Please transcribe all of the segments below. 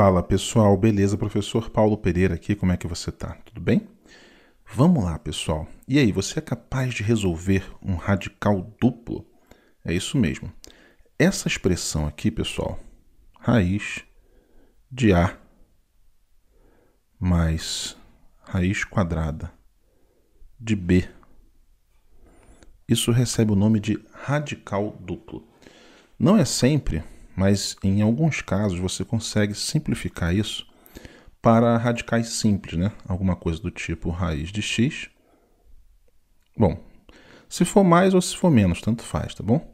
Fala pessoal, beleza? Professor Paulo Pereira aqui, como é que você tá? Tudo bem? Vamos lá, pessoal. E aí, você é capaz de resolver um radical duplo? É isso mesmo. Essa expressão aqui, pessoal, raiz de A mais raiz quadrada de B, isso recebe o nome de radical duplo. Não é sempre mas em alguns casos você consegue simplificar isso para radicais simples, né? Alguma coisa do tipo raiz de x. Bom, se for mais ou se for menos, tanto faz, tá bom?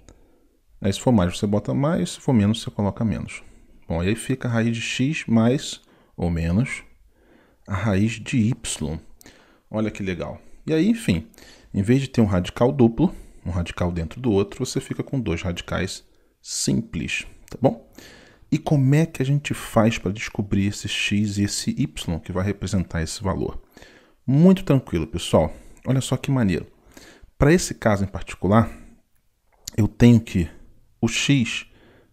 Aí se for mais você bota mais, se for menos você coloca menos. Bom, aí fica a raiz de x mais ou menos a raiz de y. Olha que legal. E aí, enfim, em vez de ter um radical duplo, um radical dentro do outro, você fica com dois radicais simples, tá bom? E como é que a gente faz para descobrir esse x e esse y que vai representar esse valor? Muito tranquilo, pessoal. Olha só que maneiro. Para esse caso em particular, eu tenho que o x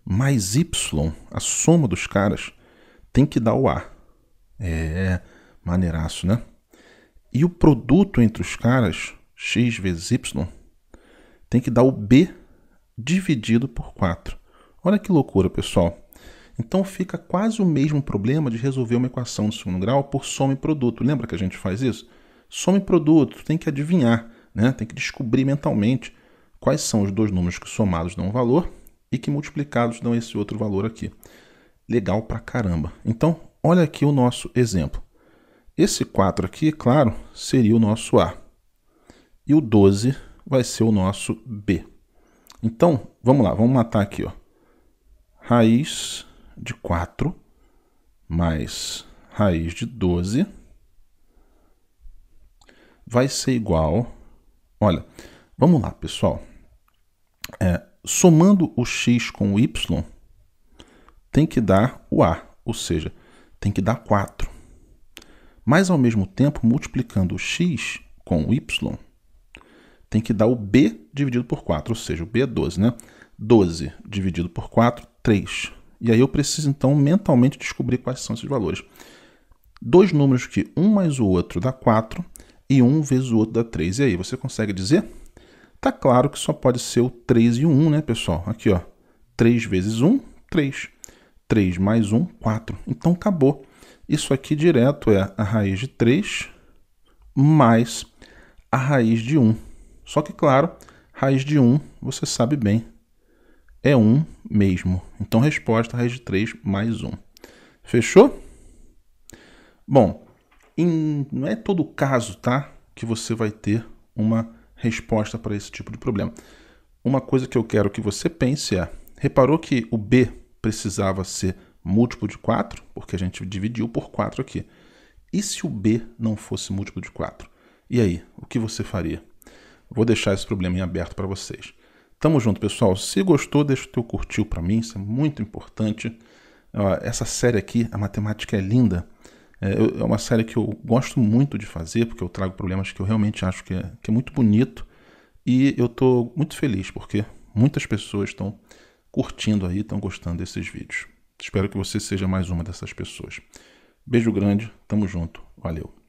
mais y, a soma dos caras, tem que dar o a. É, maneiraço, né? E o produto entre os caras, x vezes y, tem que dar o b dividido por 4. Olha que loucura, pessoal. Então fica quase o mesmo problema de resolver uma equação de segundo grau por soma e produto. Lembra que a gente faz isso? Soma e produto, tem que adivinhar, né? tem que descobrir mentalmente quais são os dois números que somados dão um valor e que multiplicados dão esse outro valor aqui. Legal pra caramba. Então, olha aqui o nosso exemplo. Esse 4 aqui, claro, seria o nosso A. E o 12 vai ser o nosso B. Então, vamos lá, vamos matar aqui, ó. Raiz de 4 mais raiz de 12 vai ser igual... Olha, vamos lá, pessoal. É, somando o x com o y, tem que dar o a, ou seja, tem que dar 4. Mas, ao mesmo tempo, multiplicando o x com o y, tem que dar o B dividido por 4, ou seja, o B é 12, né? 12 dividido por 4, 3. E aí eu preciso, então, mentalmente descobrir quais são esses valores. Dois números que um mais o outro dá 4 e um vezes o outro dá 3. E aí, você consegue dizer? Tá claro que só pode ser o 3 e o 1, né, pessoal? Aqui, ó. 3 vezes 1, 3. 3 mais 1, 4. Então, acabou. Isso aqui direto é a raiz de 3 mais a raiz de 1. Só que, claro, raiz de 1, você sabe bem, é 1 mesmo. Então, resposta, raiz de 3 mais 1. Fechou? Bom, em, não é todo caso, tá? Que você vai ter uma resposta para esse tipo de problema. Uma coisa que eu quero que você pense é: reparou que o B precisava ser múltiplo de 4, porque a gente dividiu por 4 aqui. E se o B não fosse múltiplo de 4? E aí, o que você faria? Vou deixar esse problema em aberto para vocês. Tamo junto, pessoal. Se gostou, deixa o teu curtiu para mim, isso é muito importante. Essa série aqui, a matemática é linda. É, é uma série que eu gosto muito de fazer, porque eu trago problemas que eu realmente acho que é, que é muito bonito. E eu estou muito feliz, porque muitas pessoas estão curtindo aí, estão gostando desses vídeos. Espero que você seja mais uma dessas pessoas. Beijo grande, tamo junto, valeu.